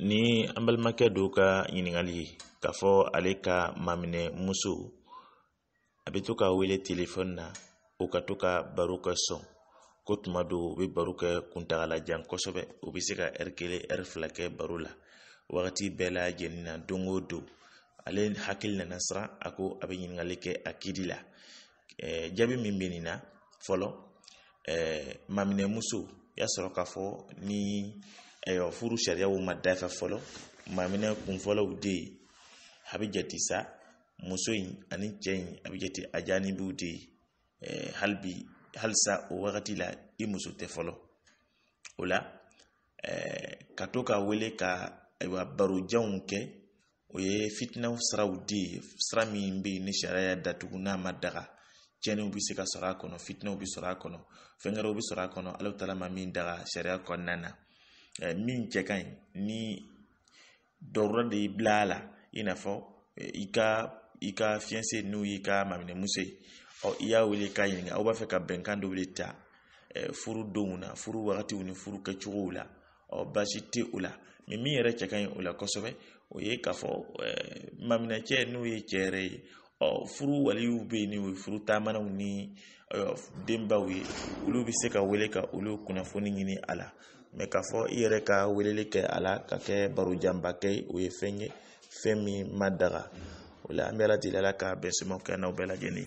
ni an balimakɛ do ka ɲiningali ye k'a fɔ ale ka maminɛ muso a be to k'a wele telefɔni na o ka to ka baro kɛ sɔn ko tuma do u be baro kɛ kuntagalajan kosɛbɛ u bɛ se ka ɛri kelen ɛri fila kɛ e, baro la wagati bɛɛ lajɛlen na don o don ale hakili nana siran a ko a kɛ a kidi la jaabi min be nin na fɔlɔ maminɛ muso y'a sɔrɔ k'a fɔ ni furu sariyaw ma dafa fɔlɔ maminɛ kunfɔlɔw de ye a bɛ jate sa muso in ani cɛ in a bɛ jate a jaanibiw de ye hali bi halisa o wagati la i muso tɛ fɔlɔ o la e, ka to k'a wele ka ayiwa barojanw kɛ o ye fitinaw siraw de ye sira min bɛ yen ni sariya datugu n'a ma daga tiɲɛniw bɛ se ka sɔrɔ a kɔnɔ fitinaw bɛ sɔrɔ a kɔnɔ fɛn wɛrɛw bɛ sɔrɔ a kɔnɔ ala taala ma min daga sariya kɔnɔna na min cɛ ka ɲi ni dɔgɔtɔrɔ de bila a la i n'a fɔ i ka i ka fiɲɛse n'u y'i ka maminɛmuso ye ɔ i y'a wele k'a ɲininka aw b'a fɛ ka bɛnkan dɔ de ta furu donw na furu wagatiw ni furu kɛcogow la ɔ baasi tɛ o la mɛ min yɛrɛ cɛ ka ɲi o la kosɛbɛ o ye k'a fɔ maminɛcɛ n'o ye cɛ yɛrɛ ye ɔ furu waliw bɛ yen ni o ye furu taamanaw ni denbaw ye olu bɛ se ka wele ka olu kunnafoni ɲini a la mɛ k'a fɔ i yɛrɛ ka weleli kɛ a la ka kɛ barojanba kɛ o ye fɛn ye fɛn min ma daga o la an bɛ ala deli ala k'a bɛɛ sɛmɛw kɛ n'aw bɛɛ lajɛlen